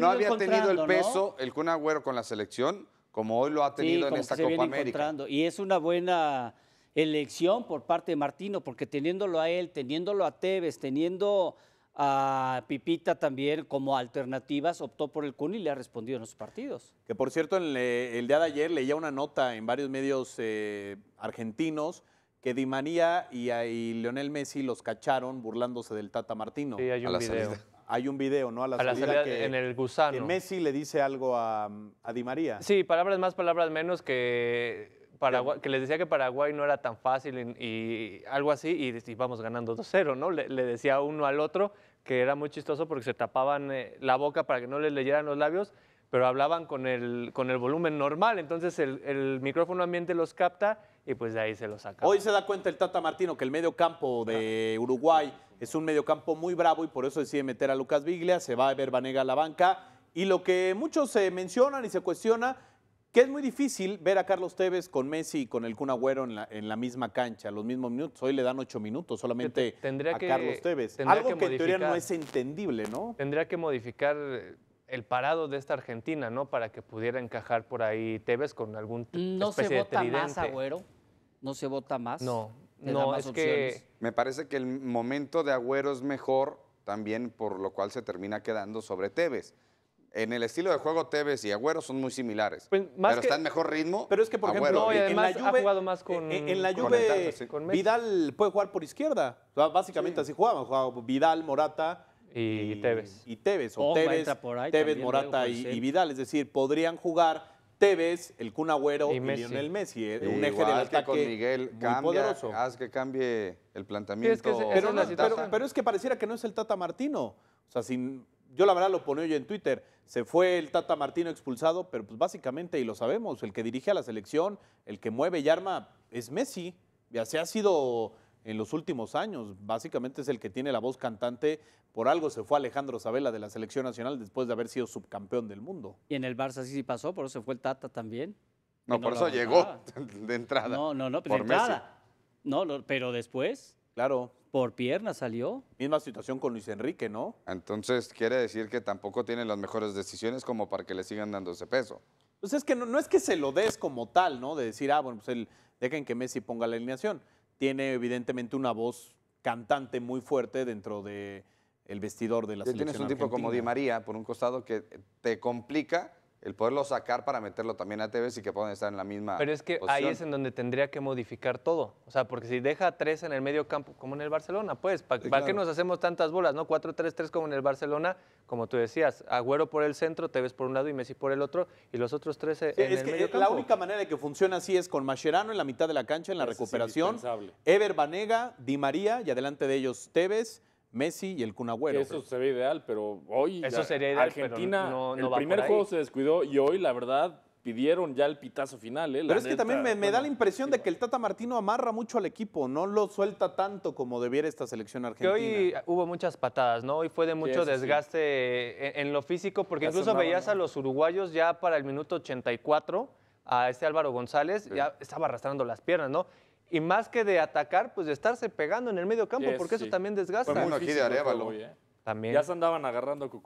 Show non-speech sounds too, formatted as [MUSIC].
No había tenido el peso el Kun Agüero con la selección como hoy lo ha tenido en esta Copa América. Y es una buena elección por parte de Martino, porque teniéndolo a él, teniéndolo a Tevez, teniendo a Pipita también como alternativas, optó por el Kun y le ha respondido en los partidos. Que por cierto, el, día de ayer leía una nota en varios medios eh, argentinos que Di María y, Leonel Messi los cacharon burlándose del Tata Martino. Sí, hay un video. Hay un video, ¿no? A la, salida, que, en el gusano. Que Messi le dice algo a, Di María. Sí, palabras más, palabras menos que Paraguay, que les decía que Paraguay no era tan fácil y, algo así, y, y vamos ganando 2-0, ¿no? Le, decía uno al otro que era muy chistoso porque se tapaban eh, la boca para que no les leyeran los labios pero hablaban con el, con el volumen normal, entonces el, micrófono ambiente los capta y pues de ahí se los saca. Hoy se da cuenta el Tata Martino que el medio campo de Uruguay es un medio campo muy bravo y por eso decide meter a Lucas Viglia, se va a ver Vanega a la banca y lo que muchos se mencionan y se cuestiona que es muy difícil ver a Carlos Tevez con Messi y con el Kun Agüero en la, en la misma cancha, los mismos minutos. Hoy le dan ocho minutos solamente a Carlos Tevez. Algo que en teoría no es entendible, ¿no? Tendría que modificar eh, el parado de esta Argentina, ¿no? Para que pudiera encajar por ahí Tevez con algún no de tridente. ¿No se vota más, Agüero? ¿No se vota más? No, no, es que... Me parece que el momento de Agüero es mejor también, por lo cual se termina quedando sobre Tevez. En el estilo de juego Tevez y Agüero son muy similares, pues, pero está en mejor ritmo. Pero es que, por ejemplo, en la Juve, ha jugado más eh, con eh, En la Juve, Vidal puede jugar por izquierda. básicamente así jugaba, jugaba Vidal, Morata y, Tevez. Y Tevez, o Tevez, Tevez Morata y, Vidal. Es decir, podrían jugar Tevez, el Kun Agüero y, Lionel Messi. Eh, un eje del ataque con Miguel Haz que cambie el planteamiento. pero, es que pareciera que no es el Tata Martino. O sea, sin, yo la verdad lo pone yo en Twitter. Se fue el Tata Martino expulsado, pero pues básicamente, y lo sabemos, el que dirige a la selección, el que mueve y arma es Messi. Ya se ha sido en los últimos años. Básicamente es el que tiene la voz cantante. Por algo se fue Alejandro Sabela de la selección nacional después de haber sido subcampeón del mundo. Y en el Barça sí, sí pasó, por eso se fue el Tata también. No, por eso llegó [LAUGHS] de entrada. No, no, no, pues por No, pero después. Claro. Por pierna salió. Misma situación con Luis Enrique, ¿no? Entonces quiere decir que tampoco tiene las mejores decisiones como para que le sigan dando ese peso. Entonces pues es que no, es que se lo des como tal, ¿no? De decir, ah, bueno, pues el, dejen que Messi ponga la alineación tiene evidentemente una voz cantante muy fuerte dentro de el vestidor de la selección Tienes un tipo como Di María, por un costado, que te complica el poderlo sacar para meterlo también a Tevez y que puedan estar en la misma. Pero es que ahí es en donde tendría que modificar todo. O sea, porque si deja tres en el medio campo, como en el Barcelona, pues, ¿para qué nos hacemos tantas bolas, no? 4-3-3 como en el Barcelona, como tú decías, Agüero por el centro, Tevez por un lado y Messi por el otro, y los otros tres e, es el que La única manera de que funcione así es con Mascherano en la mitad de la cancha, en la recuperación, Ever Banega, Di María y adelante de ellos Tevez. Messi y el Kun Agüero. Eso se ve ideal, pero hoy Eso Argentina, el primer juego se descuidó y hoy la verdad pidieron ya el pitazo final. Eh, pero es que también me, da la impresión de que el Tata Martino amarra mucho al equipo, no lo suelta tanto como debiera esta selección argentina. Que hoy hubo muchas patadas, ¿no? y fue de mucho desgaste en, lo físico, porque incluso veías a los uruguayos ya para el minuto 84, a este Álvaro González, ya estaba arrastrando las piernas, ¿no? y más que de atacar, pues de estarse pegando en el medio campo, porque eso también desgasta. Fue aquí de Arevalo. Eh. También. Ya se andaban agarrando a